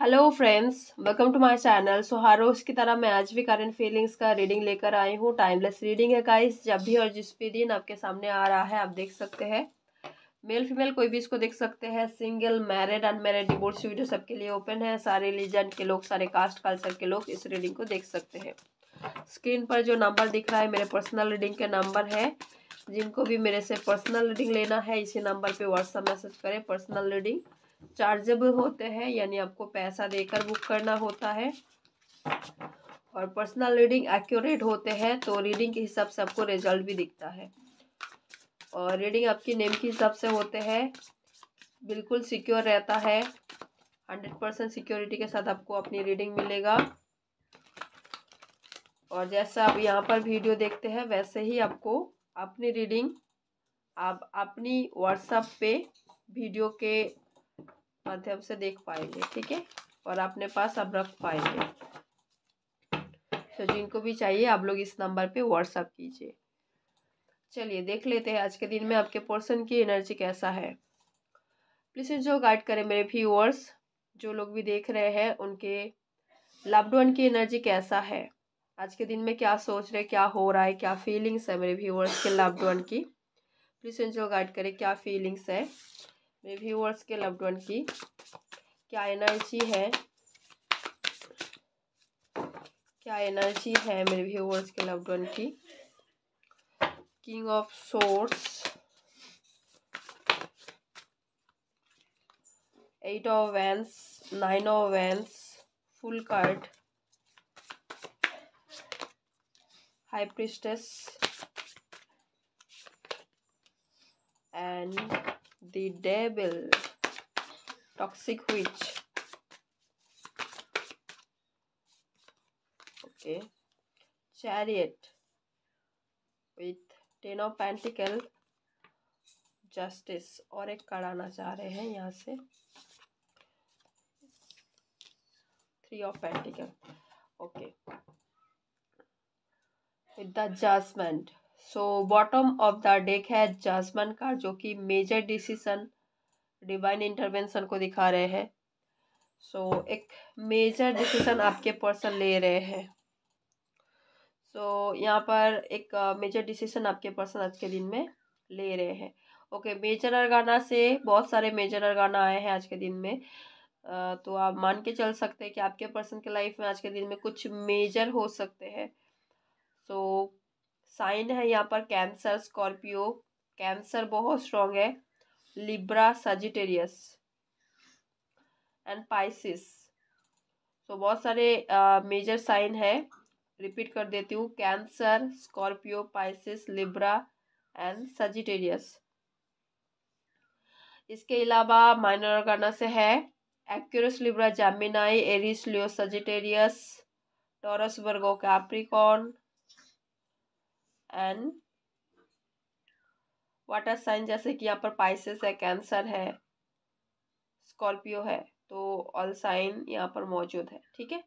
Hello friends welcome to my channel so हर रोज की तरह मैं आज भी करंट फीलिंग्स का रीडिंग लेकर आई हूँ टाइमलेस रीडिंग है गाइस जब भी और जिस भी दिन आपके सामने आ रहा है आप देख सकते हैं मेल फीमेल कोई भी इसको देख सकते हैं single married unmarried divorce video सबके लिए ओपन है सारे रिलीजन के लोग सारे कास्ट कल्चर के लोग इस रीडिंग को देख सकते हैं स्क्रीन पर जो नंबर दिख रहा है मेरे पर्सनल रीडिंग के नंबर है जिनको भी मेरे से पर्सनल रीडिंग लेना है इसी नंबर पर व्हाट्सअप मैसेज करें पर्सनल रीडिंग चार्जेबल होते हैं यानी आपको पैसा देकर बुक करना होता है और पर्सनल रीडिंग एक्यूरेट होते हैं तो रीडिंग के हिसाब से आपको रिजल्ट भी दिखता है और रीडिंग आपकी नेम के हिसाब से होते हैं बिल्कुल सिक्योर रहता है हंड्रेड परसेंट सिक्योरिटी के साथ आपको अपनी रीडिंग मिलेगा और जैसा आप यहाँ पर वीडियो देखते हैं वैसे ही आपको अपनी रीडिंग आप अपनी व्हाट्सअप पे वीडियो के माध्यम से देख पाएंगे ठीक है और अपने पास अब रख पाएंगे तो जिनको भी चाहिए आप लोग इस नंबर पे व्हाट्सअप कीजिए चलिए देख लेते हैं आज के दिन में आपके पर्सन की एनर्जी कैसा है प्लीज़ जो गाइड करें मेरे व्यूअर्स जो लोग भी देख रहे हैं उनके लव्ड वन की एनर्जी कैसा है आज के दिन में क्या सोच रहे क्या हो रहा है क्या फीलिंग्स है मेरे व्यूअर्स के लव्ड वन की प्लीज़ जो गाइड करें क्या फीलिंग्स है रिव्यूअर्स के लव वन की क्या एनर्जी है क्या एनर्जी है मेरे व्यूअर्स के लव वन की king of swords eight of wands nine of wands fool card high priestess and the devil toxic witch okay chariot with ten of pentacles justice और एक कार्ड आना चाह रहे हैं यहाँ से three of pentacles okay with the judgement so bottom of the deck है जासमन का जो कि मेजर डिसीजन डिवाइन इंटरवेंशन को दिखा रहे हैं सो so, एक मेजर डिसीजन आपके पर्सन ले रहे हैं सो so, यहाँ पर एक मेजर uh, डिसीजन आपके पर्सन आज के दिन में ले रहे हैं ओके मेजर अरगाना से बहुत सारे मेजर अरगाना आए हैं आज के दिन में uh, तो आप मान के चल सकते हैं कि आपके पर्सन के लाइफ में आज के दिन में कुछ मेजर हो सकते हैं सो so, साइन है यहाँ पर कैंसर स्कॉर्पियो कैंसर बहुत स्ट्रॉन्ग है लिब्रा सजिटेरियस एंड पाइसिस तो बहुत सारे मेजर साइन है रिपीट कर देती हूँ Cancer Scorpio Pisces Libra and Sagittarius इसके अलावा माइनर ऑर्गाना से है Aquarius Libra Gemini Aries Leo Sagittarius Taurus Virgo Capricorn and water sign जैसे कि यहाँ पर पाइसिस है कैंसर है स्कॉर्पियो है तो ऑल साइन यहाँ पर मौजूद है ठीक है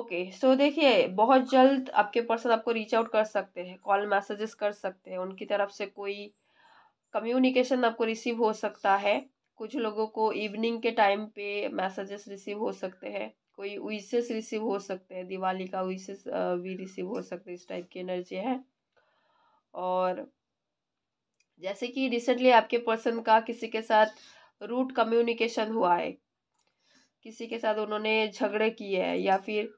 ओके सो देखिए बहुत जल्द आपके पर्सन आपको रीच आउट कर सकते हैं कॉल मैसेजेस कर सकते हैं उनकी तरफ से कोई कम्युनिकेशन आपको रिसीव हो सकता है कुछ लोगों को इवनिंग के टाइम पे मैसेजेस रिसीव हो सकते हैं कोई विशेष रिसीव हो सकते हैं दिवाली का विशेष भी रिसीव हो सकते हैं इस टाइप की एनर्जी है और जैसे कि रिसेंटली आपके पर्सन का किसी के साथ रूट कम्युनिकेशन हुआ है किसी के साथ उन्होंने झगड़े किए हैं या फिर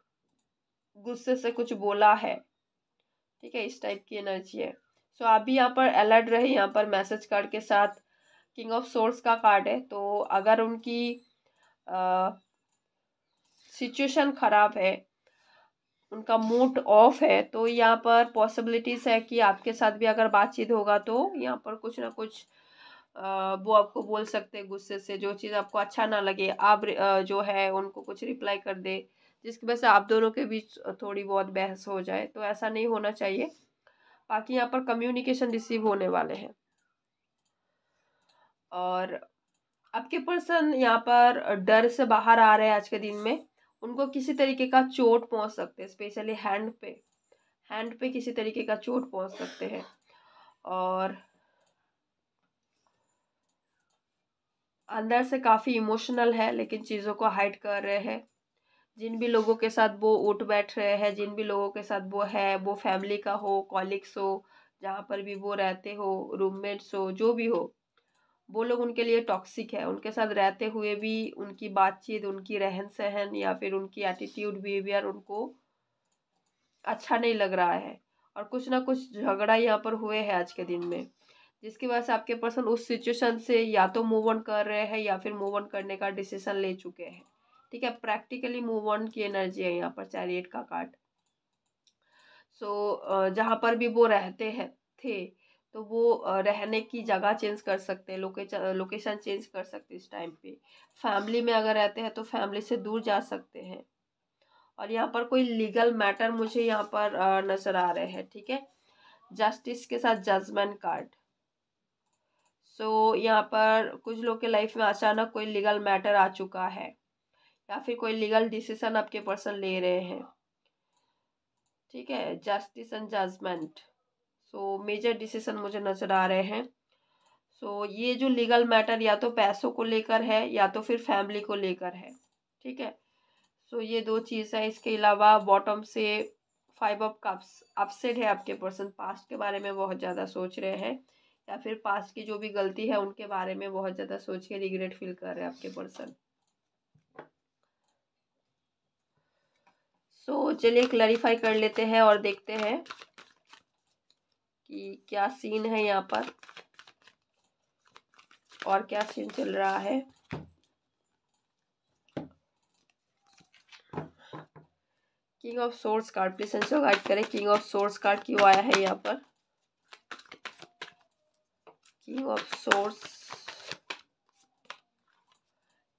गुस्से से कुछ बोला है ठीक है इस टाइप की एनर्जी है सो so, आप भी यहाँ पर अलर्ट रहे यहाँ पर मैसेज कार्ड के साथ किंग ऑफ सोर्स का कार्ड है तो अगर उनकी आ, सिचुएशन ख़राब है उनका मूड ऑफ है तो यहाँ पर पॉसिबिलिटीज़ है कि आपके साथ भी अगर बातचीत होगा तो यहाँ पर कुछ ना कुछ वो आपको बोल सकते हैं गुस्से से जो चीज़ आपको अच्छा ना लगे आप जो है उनको कुछ रिप्लाई कर दे जिसकी वजह से आप दोनों के बीच थोड़ी बहुत बहस हो जाए तो ऐसा नहीं होना चाहिए बाकी यहाँ पर कम्युनिकेशन रिसीव होने वाले हैं और आपके पर्सन यहाँ पर डर से बाहर आ रहे हैं आज के दिन में उनको किसी तरीके का चोट पहुंच सकते हैं स्पेशली हैंड पे हैंड पे किसी तरीके का चोट पहुंच सकते हैं और अंदर से काफ़ी इमोशनल है लेकिन चीज़ों को हाइड कर रहे हैं जिन भी लोगों के साथ वो उठ बैठ रहे हैं जिन भी लोगों के साथ वो है वो फैमिली का हो कॉलिग्स हो जहाँ पर भी वो रहते हो रूममेट्स हो जो भी हो वो लोग उनके लिए टॉक्सिक है उनके साथ रहते हुए भी उनकी बातचीत उनकी रहन सहन या फिर उनकी एटीट्यूड बिहेवियर उनको अच्छा नहीं लग रहा है और कुछ ना कुछ झगड़ा यहाँ पर हुए हैं आज के दिन में जिसकी वजह से आपके पर्सन उस सिचुएशन से या तो मूव ऑन कर रहे हैं या फिर मूव ऑन करने का डिसीजन ले चुके हैं ठीक है प्रैक्टिकली मूव ऑन की एनर्जी है यहाँ पर चैरिएट का कार्ड सो so, जहाँ पर भी वो रहते हैं थे तो वो रहने की जगह चेंज कर सकते हैं लोकेशन लोकेशन चेंज कर सकते हैं इस टाइम पे फैमिली में अगर रहते हैं तो फैमिली से दूर जा सकते हैं और यहाँ पर कोई लीगल मैटर मुझे यहाँ पर नज़र आ रहे हैं ठीक है जस्टिस के साथ जजमेंट कार्ड सो so, यहाँ पर कुछ लोग के लाइफ में अचानक कोई लीगल मैटर आ चुका है या फिर कोई लीगल डिसीजन आपके पर्सन ले रहे हैं ठीक है justice and judgement so major decision मुझे नज़र आ रहे हैं सो so, ये जो लीगल मैटर या तो पैसों को लेकर है या तो फिर फैमिली को लेकर है ठीक है सो so, ये दो चीज़ है इसके अलावा बॉटम से फाइव ऑफ कप्स अपसेट है आपके पर्सन पास्ट के बारे में बहुत ज़्यादा सोच रहे हैं या फिर पास्ट की जो भी गलती है उनके बारे में बहुत ज़्यादा सोच के रिग्रेट फील कर रहे हैं आपके पर्सन सो so, चलिए क्लैरिफाई कर लेते हैं और देखते हैं कि क्या सीन है यहाँ पर और क्या सीन चल रहा है king of swords card please सेंसो गाइड करें किंग ऑफ सोर्स कार्ड क्यों आया है यहाँ पर king of swords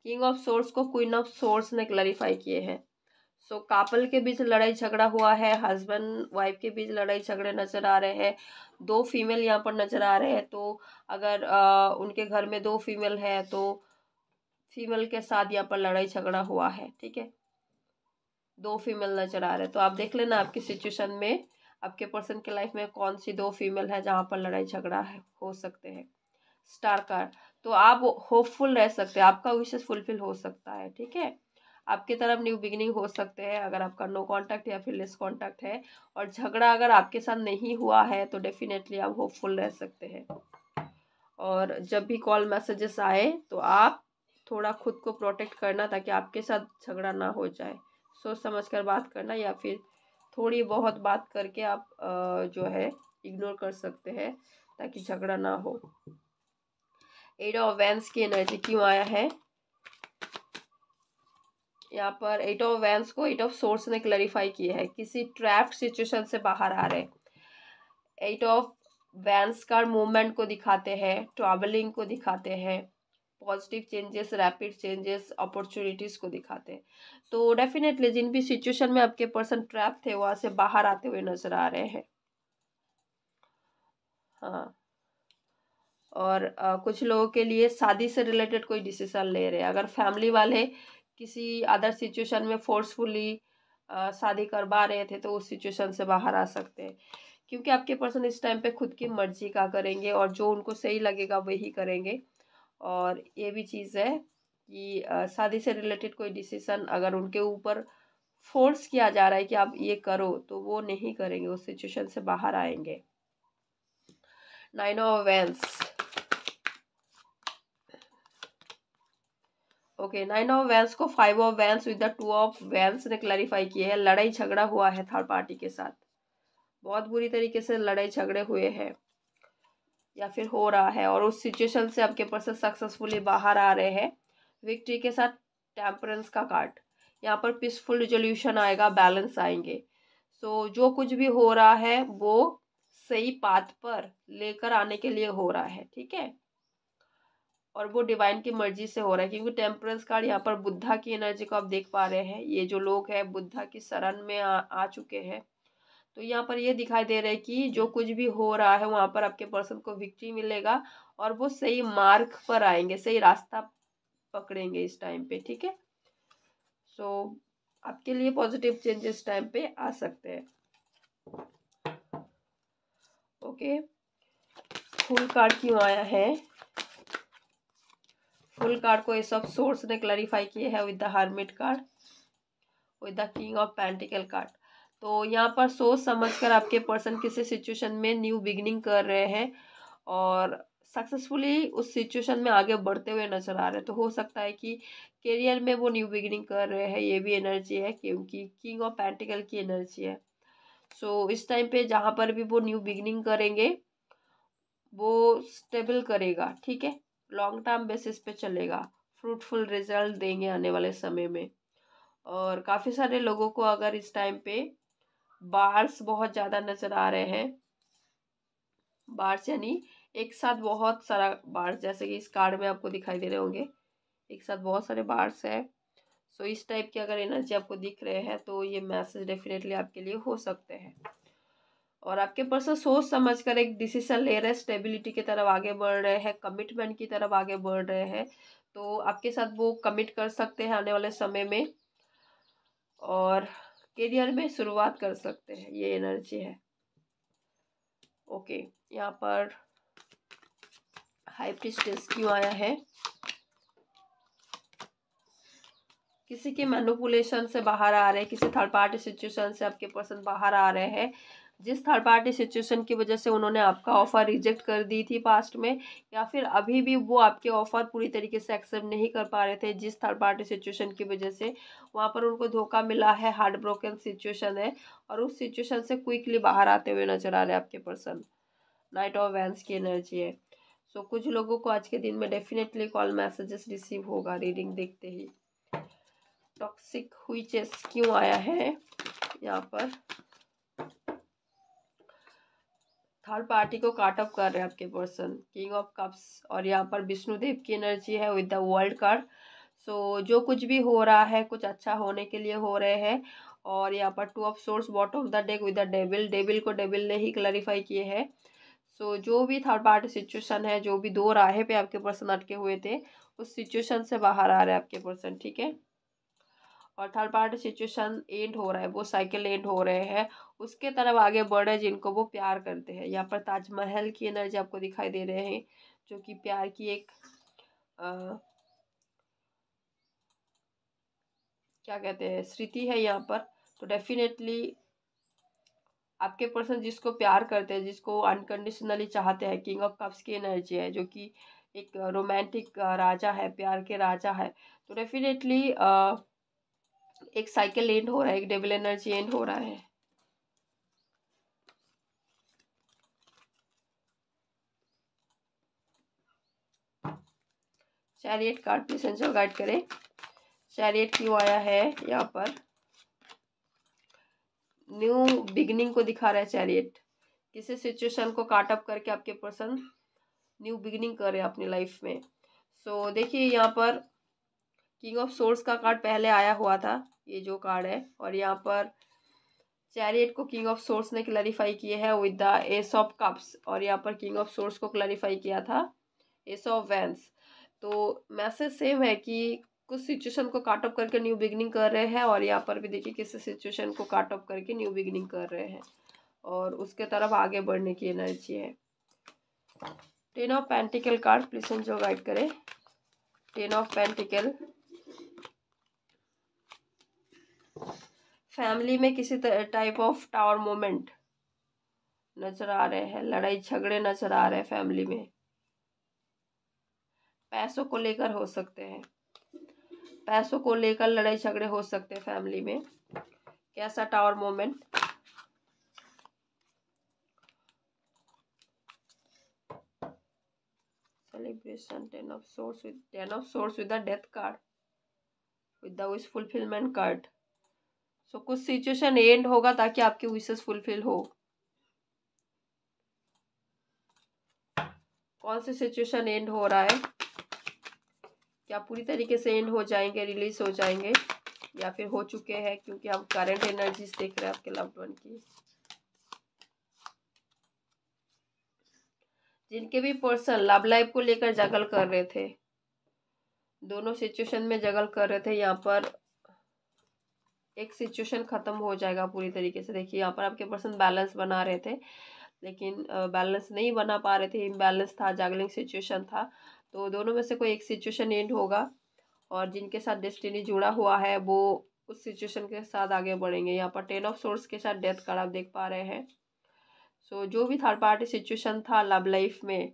king of swords को क्वीन ऑफ सोर्स ने क्लैरिफाई किए हैं सो so, कापल के बीच लड़ाई झगड़ा हुआ है हस्बैंड वाइफ के बीच लड़ाई झगड़े नज़र आ रहे हैं दो फीमेल यहाँ पर नज़र आ रहे हैं तो अगर आ, उनके घर में दो फीमेल है तो फीमेल के साथ यहाँ पर लड़ाई झगड़ा हुआ है ठीक है दो फीमेल नज़र आ रहे हैं तो आप देख लेना आपकी सिचुएशन में आपके पर्सन के लाइफ में कौन सी दो फीमेल है जहाँ पर लड़ाई झगड़ा है हो सकते हैं स्टार कार्ड तो आप होपफुल रह सकते हैं आपका विशेष फुलफिल हो सकता है ठीक है आपके तरफ न्यू बिगिनिंग हो सकते हैं अगर आपका नो कांटेक्ट या फिर लेस कांटेक्ट है और झगड़ा अगर आपके साथ नहीं हुआ है तो डेफिनेटली आप होपफुल रह सकते हैं और जब भी कॉल मैसेजेस आए तो आप थोड़ा खुद को प्रोटेक्ट करना ताकि आपके साथ झगड़ा ना हो जाए सोच समझ कर बात करना या फिर थोड़ी बहुत बात करके आप जो है इग्नोर कर सकते हैं ताकि झगड़ा ना हो एड ऑफ वैंस की एनर्जी क्यों आया है यहाँ पर एट ऑफ वैंस को एट ऑफ सोर्स ने क्लैरिफाई किया है किसी ट्रैप्ड सिचुएशन से बाहर आ रहे एट ऑफ वैंस का मूवमेंट को दिखाते हैं ट्रैवलिंग को दिखाते हैं positive changes rapid changes opportunities को दिखाते हैं तो डेफिनेटली जिन भी सिचुएशन में आपके पर्सन ट्रैप थे वहाँ से बाहर आते हुए नज़र आ रहे हैं हाँ और आ, कुछ लोगों के लिए शादी से रिलेटेड कोई डिसीजन ले रहे हैं अगर फैमिली वाले किसी अदर सिचुएशन में फोर्सफुली शादी करवा रहे थे तो उस सिचुएशन से बाहर आ सकते हैं क्योंकि आपके पर्सन इस टाइम पे खुद की मर्जी का करेंगे और जो उनको सही लगेगा वही करेंगे और ये भी चीज़ है कि शादी से रिलेटेड कोई डिसीज़न अगर उनके ऊपर फोर्स किया जा रहा है कि आप ये करो तो वो नहीं करेंगे उस सिचुएशन से बाहर आएंगे nine of wands okay nine of wands को five of wands with the two of wands ने क्लैरिफाई किया है लड़ाई झगड़ा हुआ है थर्ड पार्टी के साथ बहुत बुरी तरीके से लड़ाई झगड़े हुए हैं या फिर हो रहा है और उस सिचुएशन से आपके पर्सन सक्सेसफुली बाहर आ रहे हैं विक्ट्री के साथ टेम्परेंस का कार्ड यहाँ पर पीसफुल रिजोल्यूशन आएगा बैलेंस आएंगे सो so, जो कुछ भी हो रहा है वो सही पाथ पर लेकर आने के लिए हो रहा है ठीक है और वो डिवाइन की मर्जी से हो रहा है क्योंकि टेम्परेंस कार्ड यहाँ पर बुद्धा की एनर्जी को आप देख पा रहे हैं ये जो लोग हैं बुद्धा की शरण में आ, आ चुके हैं तो यहाँ पर ये दिखाई दे रहा है कि जो कुछ भी हो रहा है वहाँ पर आपके पर्सन को विक्ट्री मिलेगा और वो सही मार्ग पर आएंगे सही रास्ता पकड़ेंगे इस टाइम पे ठीक है सो आपके लिए पॉजिटिव चेंजेस टाइम पे आ सकते हैं ओके फुल कार्ड क्यों आया है फुल कार्ड को ये सब सोर्स ने क्लैरिफाई किए हैं with the hermit card with the king of pentacle card तो यहाँ पर सोच समझ कर आपके पर्सन किसी सिचुएशन में न्यू बिगनिंग कर रहे हैं और सक्सेसफुली उस सिचुएशन में आगे बढ़ते हुए नजर आ रहे हैं तो हो सकता है कि करियर में वो न्यू बिगनिंग कर रहे हैं ये भी एनर्जी है क्योंकि किंग ऑफ पेंटिकल की एनर्जी है सो so, इस टाइम पे जहाँ पर भी वो न्यू बिगनिंग करेंगे वो स्टेबल करेगा ठीक है लॉन्ग टर्म बेसिस पे चलेगा फ्रूटफुल रिजल्ट देंगे आने वाले समय में और काफ़ी सारे लोगों को अगर इस टाइम पे बार्स बहुत ज़्यादा नज़र आ रहे हैं बार्स यानी एक साथ बहुत सारा बार्स जैसे कि इस कार्ड में आपको दिखाई दे रहे होंगे एक साथ बहुत सारे बार्स है सो so, इस टाइप की अगर एनर्जी आपको दिख रहे हैं तो ये मैसेज डेफिनेटली आपके लिए हो सकते हैं और आपके पर्सन सोच समझ कर एक डिसीजन ले रहे हैं स्टेबिलिटी की तरफ आगे बढ़ रहे हैं कमिटमेंट की तरफ आगे बढ़ रहे हैं तो आपके साथ वो कमिट कर सकते हैं आने वाले समय में और करियर में शुरुआत कर सकते हैं ये एनर्जी है ओके यहाँ पर हाई प्रिस्टेस क्यों आया है किसी के मैनुपुलेशन से बाहर आ रहे हैं किसी थर्ड पार्टी सिचुएशन से आपके पर्सन बाहर आ रहे हैं जिस थर्ड पार्टी सिचुएशन की वजह से उन्होंने आपका ऑफ़र रिजेक्ट कर दी थी पास्ट में या फिर अभी भी वो आपके ऑफ़र पूरी तरीके से एक्सेप्ट नहीं कर पा रहे थे जिस थर्ड पार्टी सिचुएशन की वजह से वहाँ पर उनको धोखा मिला है हार्ड ब्रोकन सिचुएशन है और उस सिचुएशन से क्विकली बाहर आते हुए नजर आ रहे आपके पर्सन नाइट ऑफ वैंस की एनर्जी है सो so, कुछ लोगों को आज के दिन में डेफिनेटली कॉल मैसेजेस रिसीव होगा रीडिंग देखते ही टॉक्सिक हुई चेस क्यों आया है यहाँ पर थर्ड पार्टी को काट ऑफ कर रहे हैं आपके पर्सन किंग ऑफ कप्स और यहाँ पर विष्णु देव की एनर्जी है with the world card so जो कुछ भी हो रहा है कुछ अच्छा होने के लिए हो रहे हैं और यहाँ पर two of swords bottom of the deck with the devil devil को डेबिल ने ही क्लैरिफाई किए हैं सो जो भी थर्ड पार्टी सिचुएशन है जो भी दो राहे पे आपके पर्सन अटके हुए थे उस सिचुएशन से बाहर आ रहे हैं आपके पर्सन ठीक है और थर्ड पार्टी सिचुएशन एंड हो रहा है वो साइकिल एंड हो रहे हैं उसके तरफ आगे बढ़े जिनको वो प्यार करते हैं यहाँ पर ताजमहल की एनर्जी आपको दिखाई दे रहे हैं जो कि प्यार की एक आ, क्या कहते हैं स्थिति है यहाँ पर तो डेफिनेटली आपके पर्सन जिसको प्यार करते हैं जिसको अनकंडीशनली चाहते हैं किंग ऑफ कप्स की एनर्जी है जो कि एक रोमांटिक राजा है प्यार के राजा है तो डेफिनेटली एक साइकिल एंड हो रहा है एक डेबल एनर्जी एंड हो रहा है चैरियट कार्ड पैसेंजर गाइड करें चैरियट क्यों आया है यहाँ पर न्यू बिगनिंग को दिखा रहा है चैरियट किसी सिचुएशन को काट अप करके आपके पर्सन न्यू बिगनिंग कर रहे हैं अपनी लाइफ में सो so, देखिए यहाँ पर किंग ऑफ सोर्स का कार्ड पहले आया हुआ था ये जो कार्ड है और यहाँ पर चैरियट को किंग ऑफ सोर्स ने क्लैरिफाई किया है with the ace of cups और यहाँ पर किंग ऑफ सोर्स को क्लैरिफाई किया था एस ऑफ वैंस तो मैसेज सेम है कि कुछ सिचुएशन को काट ऑफ करके न्यू बिगनिंग कर रहे हैं और यहाँ पर भी देखिए किस सिचुएशन को काट ऑफ करके न्यू बिगनिंग कर रहे हैं और उसके तरफ आगे बढ़ने की एनर्जी है ten of pentacle card please जो गाइड करें टेन ऑफ पेंटिकल फैमिली में किसी टाइप ऑफ टावर मोमेंट नज़र आ रहे हैं लड़ाई झगड़े नज़र आ रहे हैं फैमिली में पैसों को लेकर हो सकते हैं पैसों को लेकर लड़ाई झगड़े हो सकते हैं फैमिली में कैसा tower moment celebration ten of swords with ten of swords with the death card with the wish fulfillment so कुछ सिचुएशन एंड होगा ताकि आपकी विशेष फुलफिल हो कौन से सिचुएशन एंड हो रहा है क्या पूरी तरीके से एंड हो जाएंगे रिलीज हो जाएंगे या फिर हो चुके हैं क्योंकि हम करंट एनर्जीज देख रहे हैं आपके लव वन की जिनके भी पर्सन लव लाइफ को लेकर जगल कर रहे थे दोनों सिचुएशन में जगल कर रहे थे यहाँ पर एक सिचुएशन ख़त्म हो जाएगा पूरी तरीके से देखिए यहाँ पर आपके पर्सन बैलेंस बना रहे थे लेकिन बैलेंस नहीं बना पा रहे थे इम्बैलेंस था जागलिंग सिचुएशन था तो दोनों में से कोई एक सिचुएशन एंड होगा और जिनके साथ डेस्टिनी जुड़ा हुआ है वो उस सिचुएशन के साथ आगे बढ़ेंगे यहाँ पर टेन ऑफ सोर्स के साथ डेथ कार्ड आप देख पा रहे हैं सो जो भी थर्ड पार्टी सिचुएशन था लव लाइफ में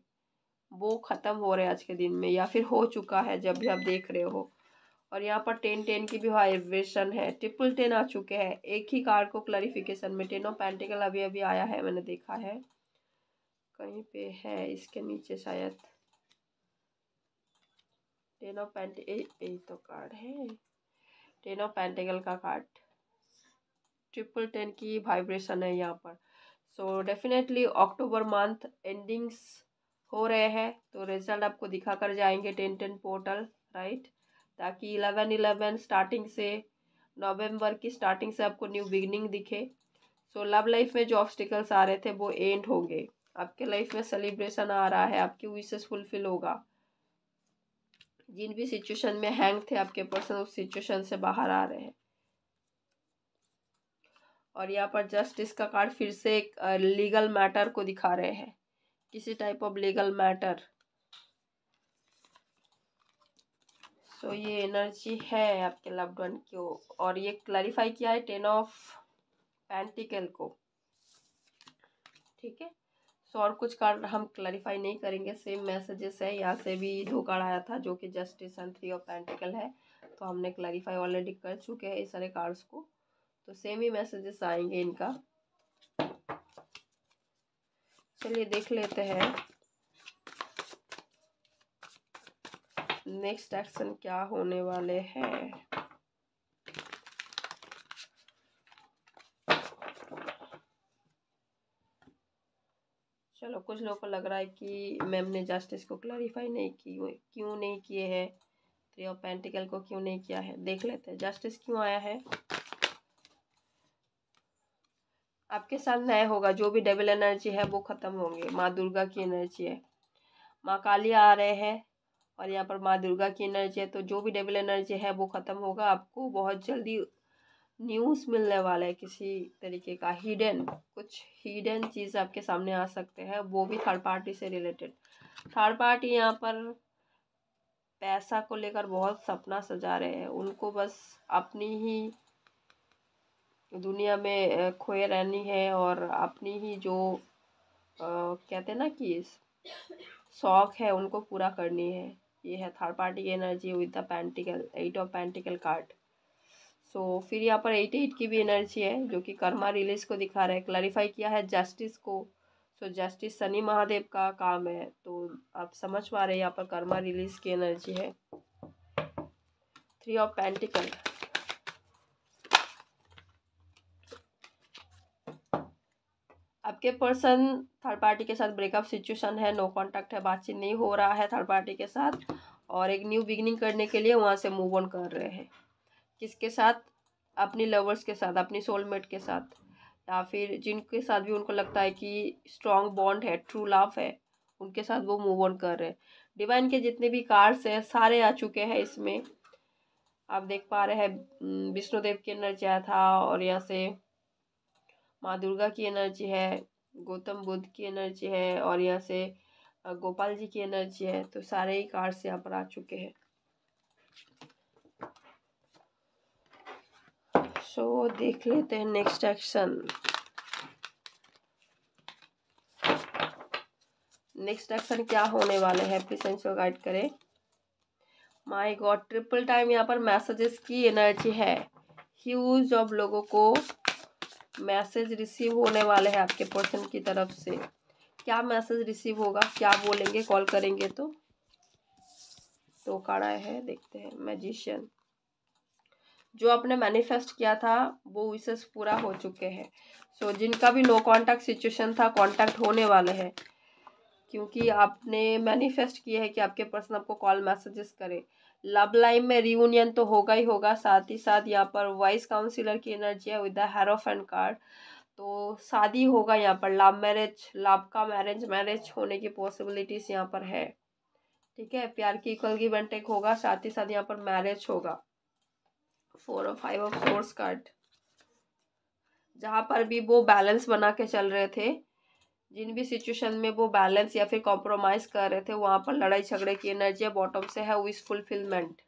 वो ख़त्म हो रहा है आज के दिन में या फिर हो चुका है जब भी आप देख रहे हो और यहाँ पर टेन टेन की भी वाइब्रेशन है ट्रिपल टेन आ चुके हैं एक ही कार्ड को क्लरिफिकेशन में टेन ऑफ पेंटिकल अभी अभी आया है मैंने देखा है कहीं पे है इसके नीचे शायद टेन ऑफ पेंट तो कार्ड है टेन ऑफ पेंटिकल का कार्ड ट्रिपल टेन की वाइब्रेशन है यहाँ पर so definitely October month endings हो रहे हैं तो रिजल्ट आपको दिखा कर जाएंगे ten ten portal right right? ताकि इलेवन इलेवन स्टार्टिंग से नवंबर की स्टार्टिंग से आपको न्यू बिगनिंग दिखे सो लव लाइफ में जो ऑब्स्टिकल्स आ रहे थे वो एंड होंगे आपके लाइफ में सेलिब्रेशन आ रहा है आपकी विशेष फुलफिल होगा जिन भी सिचुएशन में हैंग थे आपके पर्सन उस सिचुएशन से बाहर आ रहे हैं और यहाँ पर जस्टिस का कार्ड फिर से एक लीगल मैटर को दिखा रहे हैं किसी type of legal matter so तो so, ये एनर्जी है आपके लव्ड वन की और ये क्लैरिफाई किया है टेन ऑफ पैंटिकल को ठीक है सो और कुछ कार्ड हम क्लैरिफाई नहीं करेंगे सेम मैसेजेस है यहाँ से भी दो कार्ड आया था जो कि justice and three of pentacle है तो हमने क्लैरिफाई ऑलरेडी कर चुके हैं इस सारे कार्ड्स को तो सेम ही मैसेजेस आएंगे इनका चलिए देख लेते हैं नेक्स्ट एक्शन क्या होने वाले हैं चलो कुछ लोगों को लग रहा है कि मैम ने जस्टिस को क्लैरिफाई नहीं की क्यों नहीं किए हैं थ्री ऑफ पेंटिकल को क्यों नहीं किया है देख लेते हैं जस्टिस क्यों आया है आपके साथ नया होगा जो भी डेविल एनर्जी है वो ख़त्म होंगे माँ दुर्गा की एनर्जी है माँ काली आ रहे हैं और यहाँ पर माँ दुर्गा की एनर्जी है तो जो भी डेविल एनर्जी है वो ख़त्म होगा आपको बहुत जल्दी न्यूज़ मिलने वाला है किसी तरीके का हिडन कुछ हिडन चीज़ आपके सामने आ सकते हैं वो भी थर्ड पार्टी से रिलेटेड थर्ड पार्टी यहाँ पर पैसा को लेकर बहुत सपना सजा रहे हैं उनको बस अपनी ही दुनिया में खोए रहनी है और अपनी ही जो आ, कहते हैं ना कि शौक है उनको पूरा करनी है ये है थर्ड पार्टी की energy with the pentacle eight of pentacle card so फिर यहाँ पर एट एट की भी एनर्जी है जो कि कर्मा रिलीज को दिखा रहा है क्लैरिफाई किया है जस्टिस को so so, justice Shani Mahadev का काम है तो आप समझ पा रहे हैं यहाँ पर कर्मा रिलीज की एनर्जी है थ्री ऑफ पैंटिकल आपके पर्सन थर्ड पार्टी के साथ ब्रेकअप सिचुएशन है नो कॉन्टैक्ट है बातचीत नहीं हो रहा है थर्ड पार्टी के साथ और एक न्यू बिगनिंग करने के लिए वहाँ से मूव ऑन कर रहे हैं किसके साथ अपनी लवर्स के साथ अपनी सोलमेट के साथ या फिर जिनके साथ भी उनको लगता है कि स्ट्रॉन्ग बॉन्ड है ट्रू लव है उनके साथ वो मूव ऑन कर रहे हैं डिवाइन के जितने भी कार्ड्स हैं सारे आ चुके हैं इसमें आप देख पा रहे हैं विष्णुदेव की एनर्जी आया था और यहाँ से माँ दुर्गा की एनर्जी है गौतम बुद्ध की एनर्जी है और यहाँ से गोपाल जी की एनर्जी है तो सारे ही कार्ड्स यहाँ पर आ चुके हैं सो so, देख लेते हैं नेक्स्ट एक्शन नेक्स्ट एक्शन क्या होने वाले हैं प्लीज सेंसो गाइड करें माय गॉड ट्रिपल टाइम यहाँ पर मैसेजेस की एनर्जी है ह्यूज ऑफ लोगों को मैसेज रिसीव होने वाले हैं आपके पर्सन की तरफ से क्या मैसेज रिसीव होगा क्या बोलेंगे कॉल करेंगे तो तो काड़ा है देखते हैं मैजिशियन जो आपने मैनिफेस्ट किया था वो विशेष पूरा हो चुके हैं सो so, जिनका भी नो कांटेक्ट सिचुएशन था कांटेक्ट होने वाले हैं क्योंकि आपने मैनिफेस्ट किया है कि आपके पर्सन आपको कॉल मैसेजेस करें लव लाइन में रियूनियन तो होगा ही होगा साथ ही साथ यहाँ पर वाइस काउंसिलर की एनर्जी है विद द फ्रेंड कार्ड तो शादी होगा यहाँ पर लव मैरिज लव का मैरिज मैरिज होने की पॉसिबिलिटीज यहाँ पर है ठीक है प्यार की इक्वल की एंड टेक होगा साथ ही साथ यहाँ पर मैरिज होगा फोर और फाइव ऑफ फोर्स कार्ड जहाँ पर भी वो बैलेंस बना के चल रहे थे जिन भी सिचुएशन में वो बैलेंस या फिर कॉम्प्रोमाइज़ कर रहे थे वहाँ पर लड़ाई झगड़े की एनर्जी बॉटम से है विश फुलफिलमेंट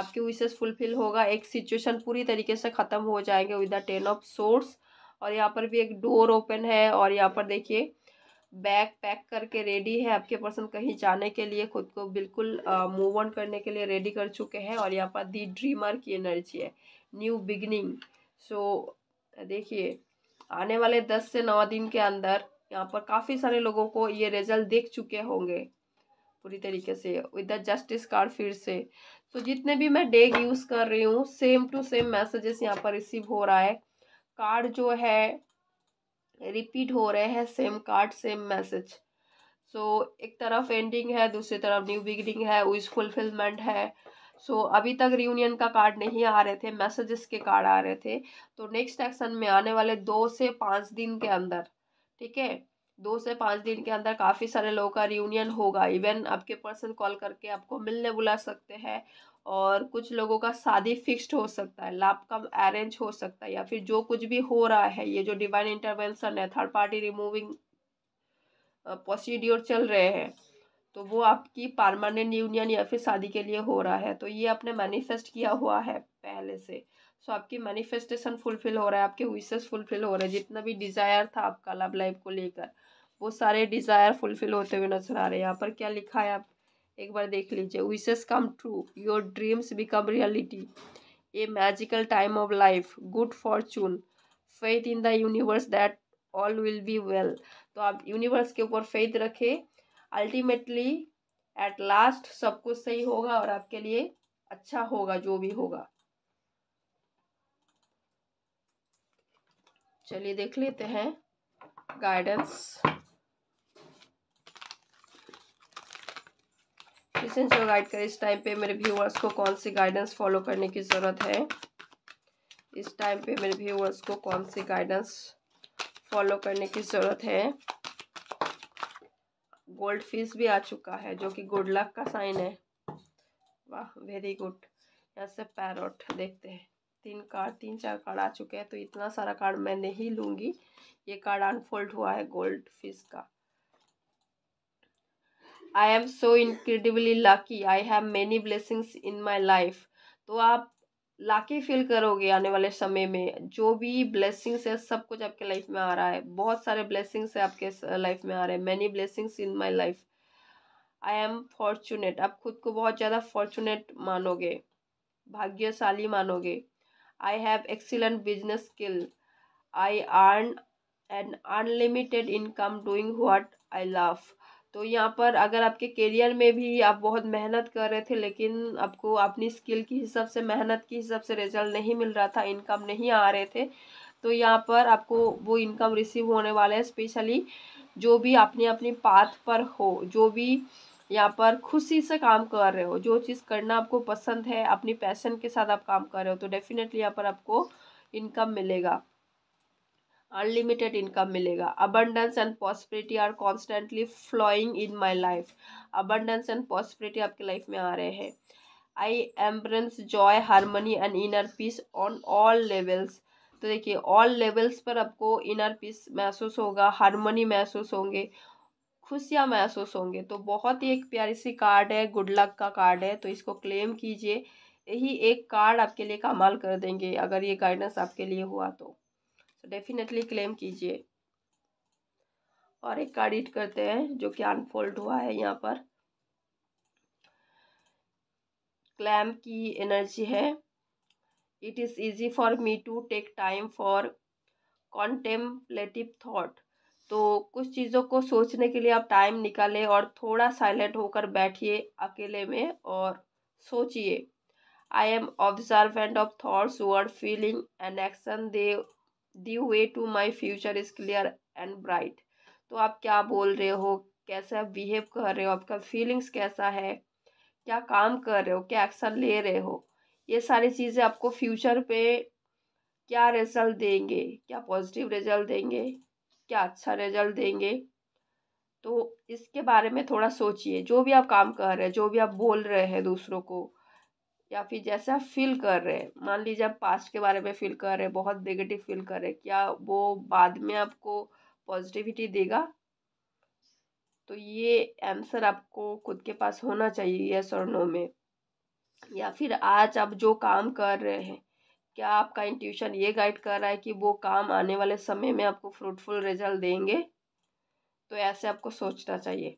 आपकी विशेष फुलफिल होगा एक सिचुएशन पूरी तरीके से ख़त्म हो जाएंगे with the ten of swords और यहाँ पर भी एक डोर ओपन है और यहाँ पर देखिए बैग पैक करके रेडी है आपके पर्सन कहीं जाने के लिए खुद को बिल्कुल मूव ऑन करने के लिए रेडी कर चुके हैं और यहाँ पर दी ड्रीमर की एनर्जी है न्यू बिगनिंग सो देखिए आने वाले दस से नौ दिन के अंदर यहाँ पर काफ़ी सारे लोगों को ये रिजल्ट देख चुके होंगे पूरी तरीके से विद द जस्टिस कार्ड फिर से तो जितने भी मैं डेग यूज़ कर रही हूँ सेम टू सेम मैसेजेस यहाँ पर रिसीव हो रहा है कार्ड जो है रिपीट हो रहे हैं same card same message so एक तरफ एंडिंग है दूसरी तरफ न्यू बिगनिंग है विश फुलफिलमेंट है सो so, अभी तक रियूनियन का कार्ड नहीं आ रहे थे मैसेजेस के कार्ड आ रहे थे तो नेक्स्ट एक्शन में आने वाले दो से पाँच दिन के अंदर ठीक है दो से पाँच दिन के अंदर काफ़ी सारे लोगों का रियूनियन होगा इवन आपके पर्सन कॉल करके आपको मिलने बुला सकते हैं और कुछ लोगों का शादी फिक्स्ड हो सकता है लाभ कम अरेंज हो सकता है या फिर जो कुछ भी हो रहा है ये जो डिवाइन इंटरवेंशन है थर्ड पार्टी रिमूविंग प्रोसीड्योर चल रहे हैं तो वो आपकी परमानेंट यूनियन या फिर शादी के लिए हो रहा है तो ये आपने मैनिफेस्ट किया हुआ है पहले से सो आपकी मैनिफेस्टेशन फुलफिल हो रहा है आपके विशेष फुलफिल हो रहे हैं जितना भी डिज़ायर था आपका लव लाइफ को लेकर वो सारे डिज़ायर फुलफिल होते हुए नजर आ रहे हैं यहाँ पर क्या लिखा है आप एक बार देख लीजिए wishes come true your dreams become reality a magical time of life good fortune faith in the universe that all will be well तो आप यूनिवर्स के ऊपर फेथ रखें अल्टीमेटली एट लास्ट सब कुछ सही होगा और आपके लिए अच्छा होगा जो भी होगा चलिए देख लेते हैं गाइडेंस किसन जो गाइड करें इस टाइम पे मेरे व्यूअर्स को कौन सी गाइडेंस फॉलो करने की ज़रूरत है इस टाइम पे मेरे व्यूअर्स को कौन सी गाइडेंस फॉलो करने की ज़रूरत है गोल्ड फिश भी आ चुका है जो कि गुड लक का साइन है वाह वेरी गुड यहाँ से पैरोट देखते हैं तीन कार्ड तीन चार कार्ड आ चुके हैं तो इतना सारा कार्ड मैं नहीं लूँगी ये कार्ड अनफोल्ड हुआ है गोल्ड फिश का I am so incredibly lucky I have many blessings in my life तो आप लाकी फील करोगे आने वाले समय में जो भी ब्लेसिंग्स है सब कुछ आपके लाइफ में आ रहा है बहुत सारे ब्लेसिंग्स है आपके लाइफ में आ रहे हैं many blessings in my life I am fortunate आप खुद को बहुत ज़्यादा फॉर्चुनेट मानोगे भाग्यशाली मानोगे I have excellent business skill I earn an unlimited income doing what I love तो यहाँ पर अगर आपके करियर में भी आप बहुत मेहनत कर रहे थे लेकिन आपको अपनी स्किल के हिसाब से मेहनत के हिसाब से रिजल्ट नहीं मिल रहा था इनकम नहीं आ रहे थे तो यहाँ पर आपको वो इनकम रिसीव होने वाला है स्पेशली जो भी अपने अपने पाथ पर हो जो भी यहाँ पर खुशी से काम कर रहे हो जो चीज़ करना आपको पसंद है अपनी पैशन के साथ आप काम कर रहे हो तो डेफिनेटली यहाँ पर आपको इनकम मिलेगा अनलिमिटेड इनकम मिलेगा abundance and prosperity are constantly flowing in my life abundance and prosperity आपके लाइफ में आ रहे हैं I embrace joy harmony and inner peace on all levels तो देखिए ऑल लेवल्स पर आपको इनर पीस महसूस होगा हारमोनी महसूस होंगे खुशियाँ महसूस होंगे तो बहुत ही एक प्यारी सी कार्ड है गुड लक का कार्ड है तो इसको क्लेम कीजिए यही एक कार्ड आपके लिए कमाल कर देंगे अगर ये गाइडेंस आपके लिए हुआ तो डेफिनेटली क्लेम कीजिए और एक कार्ड इट करते हैं जो कि अनफोल्ड हुआ है यहाँ पर क्लैम की एनर्जी है it is easy for me to take time for contemplative thought तो कुछ चीज़ों को सोचने के लिए आप टाइम निकालें और थोड़ा साइलेंट होकर बैठिए अकेले में और सोचिए I am observant of thoughts word feeling and action the the way to my future is clear and bright तो आप क्या बोल रहे हो कैसा बिहेव कर रहे हो आपका फीलिंग्स कैसा है क्या काम कर रहे हो क्या एक्शन ले रहे हो ये सारी चीज़ें आपको फ्यूचर पे क्या रिजल्ट देंगे क्या पॉजिटिव रिजल्ट देंगे क्या अच्छा रिजल्ट देंगे तो इसके बारे में थोड़ा सोचिए जो भी आप काम कर रहे हैं जो भी आप बोल रहे हैं दूसरों को या फिर जैसे आप फील कर रहे हैं मान लीजिए आप पास्ट के बारे में फील कर रहे हैं बहुत नेगेटिव फील कर रहे हैं क्या वो बाद में आपको पॉजिटिविटी देगा तो ये आंसर आपको खुद के पास होना चाहिए यस और नो में या फिर आज आप जो काम कर रहे हैं क्या आपका इंट्यूशन ये गाइड कर रहा है कि वो काम आने वाले समय में आपको फ्रूटफुल रिजल्ट देंगे तो ऐसे आपको सोचना चाहिए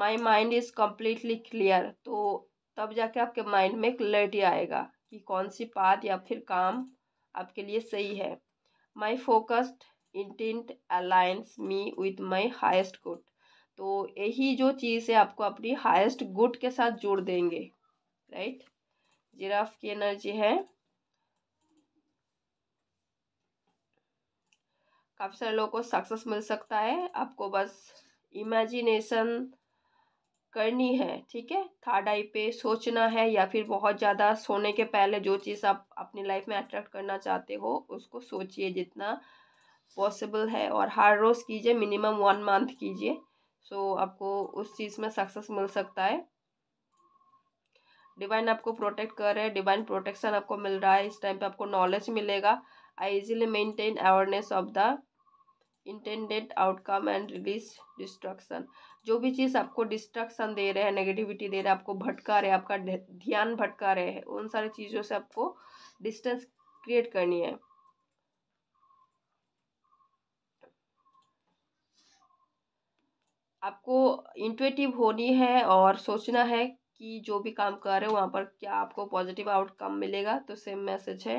my mind is completely clear तो तब जाके आपके माइंड में क्लैरिटी आएगा कि कौन सी बात या फिर काम आपके लिए सही है my focused intent aligns me with my highest good तो यही जो चीज़ है आपको अपनी हाइस्ट गुड के साथ जोड़ देंगे राइट जिराफ की एनर्जी है काफ़ी सारे लोगों को सक्सेस मिल सकता है आपको बस इमेजिनेशन करनी है ठीक है थर्ड आई पे सोचना है या फिर बहुत ज़्यादा सोने के पहले जो चीज़ आप अपनी लाइफ में अट्रैक्ट करना चाहते हो उसको सोचिए जितना पॉसिबल है और हर रोज़ कीजिए मिनिमम वन मंथ कीजिए सो आपको उस चीज़ में सक्सेस मिल सकता है डिवाइन आपको प्रोटेक्ट कर रहे हैं डिवाइन प्रोटेक्शन आपको मिल रहा है इस टाइम पे आपको नॉलेज मिलेगा I easily maintain awareness of the intended outcome and release destruction जो भी चीज़ आपको डिस्ट्रक्शन दे रहे हैं नेगेटिविटी दे रहे हैं आपको भटका रहे हैं आपका ध्यान भटका रहे हैं उन सारी चीज़ों से आपको डिस्टेंस क्रिएट करनी है आपको इंटुएटिव होनी है और सोचना है कि जो भी काम कर रहे हो वहाँ पर क्या आपको पॉजिटिव आउटकम मिलेगा तो सेम मैसेज है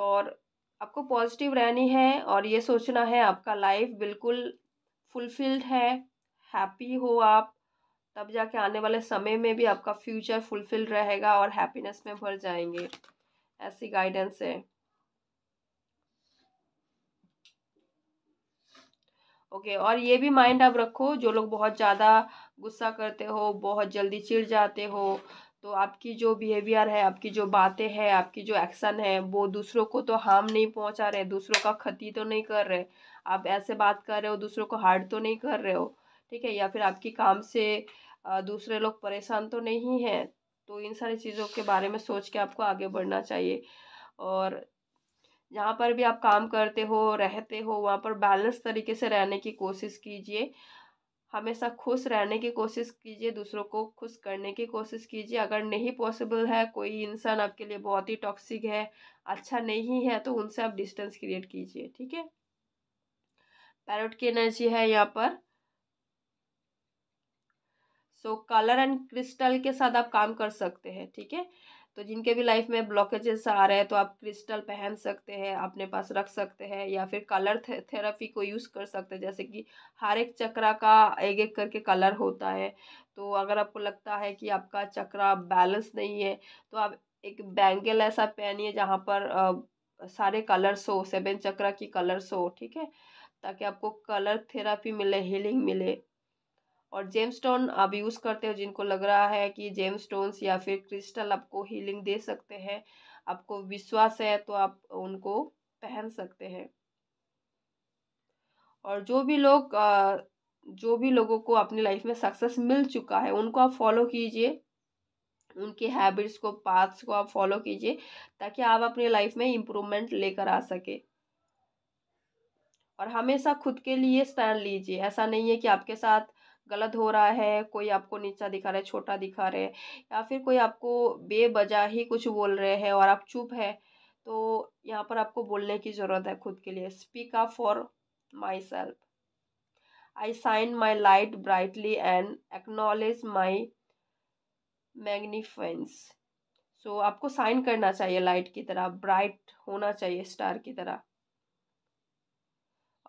और आपको पॉजिटिव रहनी है और ये सोचना है आपका लाइफ बिल्कुल फुलफिल्ड है हैप्पी हो आप तब जाके आने वाले समय में भी आपका फ्यूचर फुलफिल रहेगा और हैप्पीनेस में भर जाएंगे ऐसी गाइडेंस है ओके okay, और ये भी माइंड आप रखो जो लोग बहुत ज़्यादा गुस्सा करते हो बहुत जल्दी चिढ़ जाते हो तो आपकी जो बिहेवियर है आपकी जो बातें हैं आपकी जो एक्शन है वो दूसरों को तो हार्म नहीं पहुंचा रहे दूसरों का खती तो नहीं कर रहे आप ऐसे बात कर रहे हो दूसरों को हार्ड तो नहीं कर रहे हो ठीक है या फिर आपके काम से दूसरे लोग परेशान तो नहीं हैं तो इन सारी चीज़ों के बारे में सोच के आपको आगे बढ़ना चाहिए और जहाँ पर भी आप काम करते हो रहते हो वहाँ पर बैलेंस तरीके से रहने की कोशिश कीजिए हमेशा खुश रहने की कोशिश कीजिए दूसरों को खुश करने की कोशिश कीजिए अगर नहीं पॉसिबल है कोई इंसान आपके लिए बहुत ही टॉक्सिक है अच्छा नहीं है तो उनसे आप डिस्टेंस क्रिएट कीजिए ठीक है पैरोट की एनर्जी है यहाँ पर सो कलर एंड क्रिस्टल के साथ आप काम कर सकते हैं ठीक है थीके? तो जिनके भी लाइफ में ब्लॉकेजेस आ रहे हैं तो आप क्रिस्टल पहन सकते हैं अपने पास रख सकते हैं या फिर कलर थे, थेरेपी को यूज़ कर सकते हैं जैसे कि हर एक चक्रा का एक एक करके कलर होता है तो अगर आपको लगता है कि आपका चक्रा बैलेंस नहीं है तो आप एक बैंगल ऐसा पहनिए जहाँ पर आ, सारे कलर्स हो सेवन चक्रा की कलर्स हो ठीक है ताकि आपको कलर थेरापी मिले हीलिंग मिले और जेम स्टोन आप यूज़ करते हो जिनको लग रहा है कि जेम स्टोन्स या फिर क्रिस्टल आपको हीलिंग दे सकते हैं आपको विश्वास है तो आप उनको पहन सकते हैं और जो भी लोग जो भी लोगों को अपनी लाइफ में सक्सेस मिल चुका है उनको आप फॉलो कीजिए उनके हैबिट्स को पाथ्स को आप फॉलो कीजिए ताकि आप अपनी लाइफ में इम्प्रूवमेंट लेकर आ सके और हमेशा खुद के लिए स्टैंड लीजिए ऐसा नहीं है कि आपके साथ गलत हो रहा है कोई आपको नीचा दिखा रहा है छोटा दिखा रहे हैं या फिर कोई आपको बेबजा ही कुछ बोल रहे हैं और आप चुप है तो यहाँ पर आपको बोलने की ज़रूरत है खुद के लिए speak up for myself I shine my light brightly and acknowledge my magnificence so आपको साइन करना चाहिए लाइट की तरह ब्राइट होना चाहिए स्टार की तरह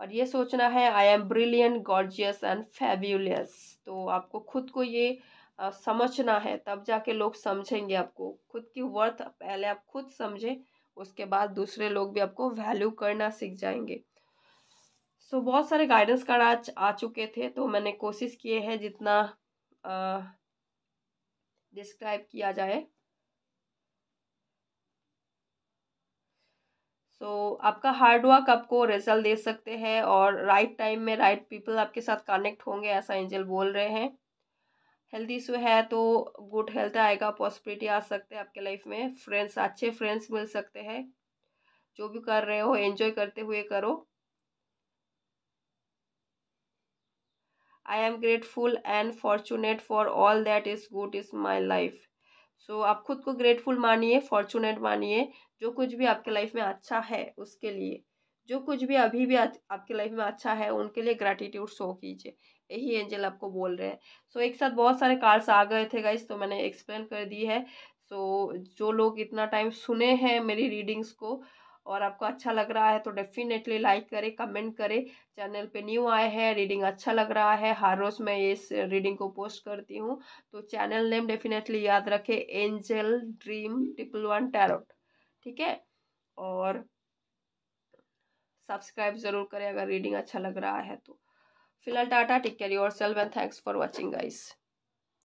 और ये सोचना है I am brilliant gorgeous and fabulous तो आपको खुद को ये आ, समझना है तब जाके लोग समझेंगे आपको खुद की वर्थ पहले आप खुद समझें उसके बाद दूसरे लोग भी आपको वैल्यू करना सीख जाएंगे सो so, बहुत सारे गाइडेंस कार्ड आज आ चुके थे तो मैंने कोशिश किए हैं जितना डिस्क्राइब किया जाए सो तो so, आपका हार्ड वर्क आपको रिजल्ट दे सकते हैं और राइट टाइम में राइट पीपल आपके साथ कनेक्ट होंगे ऐसा एंजल बोल रहे हैं हेल्थ इशू है तो गुड हेल्थ आएगा पॉसिबिलिटी आ सकते हैं आपके लाइफ में फ्रेंड्स अच्छे फ्रेंड्स मिल सकते हैं जो भी कर रहे हो एंजॉय करते हुए करो I am grateful and fortunate for all that is good is my life so so, आप खुद को ग्रेटफुल मानिए फॉर्चुनेट मानिए जो कुछ भी आपके लाइफ में अच्छा है उसके लिए जो कुछ भी अभी भी आपके लाइफ में अच्छा है उनके लिए ग्रैटिट्यूड शो कीजिए यही एंजल आपको बोल रहे हैं सो so, एक साथ बहुत सारे कार्ड्स आ गए थे गाइस तो मैंने एक्सप्लेन कर दी है सो so, जो लोग इतना टाइम सुने हैं मेरी रीडिंग्स को और आपको अच्छा लग रहा है तो डेफिनेटली लाइक करें कमेंट करें चैनल पे न्यू आए हैं रीडिंग अच्छा लग रहा है हर रोज़ मैं इस रीडिंग को पोस्ट करती हूँ तो चैनल नेम डेफिनेटली याद रखें Angel Dream Triple One Tarot ठीक है और सब्सक्राइब ज़रूर करें अगर रीडिंग अच्छा लग रहा है तो फिलहाल tata take care yourself and thanks for watching guys